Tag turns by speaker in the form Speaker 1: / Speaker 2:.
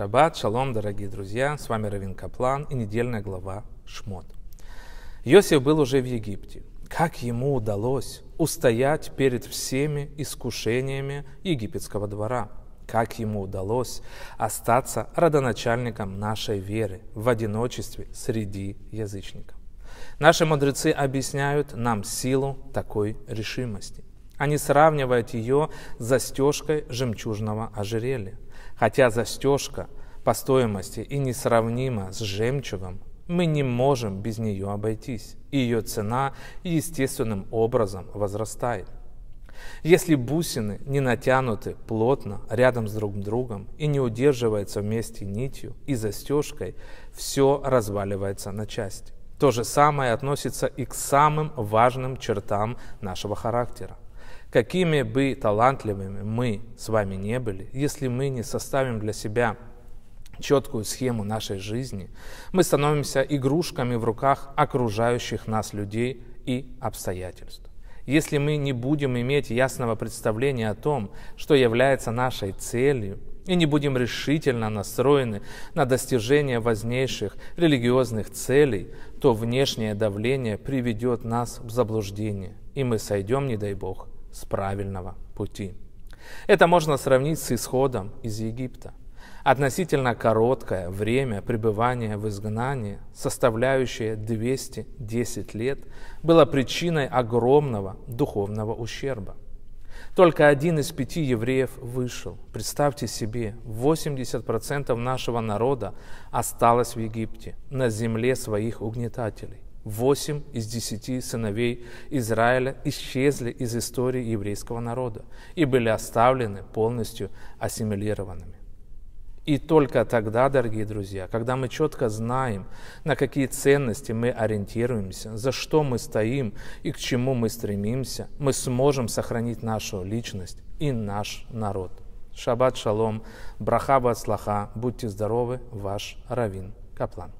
Speaker 1: Шаббат, шалом, дорогие друзья, с вами Равин Каплан и недельная глава Шмот. Иосиф был уже в Египте. Как ему удалось устоять перед всеми искушениями египетского двора? Как ему удалось остаться родоначальником нашей веры в одиночестве среди язычников? Наши мудрецы объясняют нам силу такой решимости. Они а сравнивают ее с застежкой жемчужного ожерелья. Хотя застежка по стоимости и несравнима с жемчугом, мы не можем без нее обойтись, и ее цена естественным образом возрастает. Если бусины не натянуты плотно рядом с друг другом и не удерживаются вместе нитью и застежкой, все разваливается на части. То же самое относится и к самым важным чертам нашего характера. Какими бы талантливыми мы с вами не были, если мы не составим для себя четкую схему нашей жизни, мы становимся игрушками в руках окружающих нас людей и обстоятельств. Если мы не будем иметь ясного представления о том, что является нашей целью, и не будем решительно настроены на достижение вознейших религиозных целей, то внешнее давление приведет нас в заблуждение, и мы сойдем, не дай Бог, с правильного пути. Это можно сравнить с исходом из Египта. Относительно короткое время пребывания в изгнании, составляющее 210 лет, было причиной огромного духовного ущерба. Только один из пяти евреев вышел. Представьте себе, 80% нашего народа осталось в Египте, на земле своих угнетателей. Восемь из десяти сыновей Израиля исчезли из истории еврейского народа и были оставлены полностью ассимилированными. И только тогда, дорогие друзья, когда мы четко знаем, на какие ценности мы ориентируемся, за что мы стоим и к чему мы стремимся, мы сможем сохранить нашу личность и наш народ. Шаббат шалом, браха слаха, будьте здоровы, ваш Равин Каплан.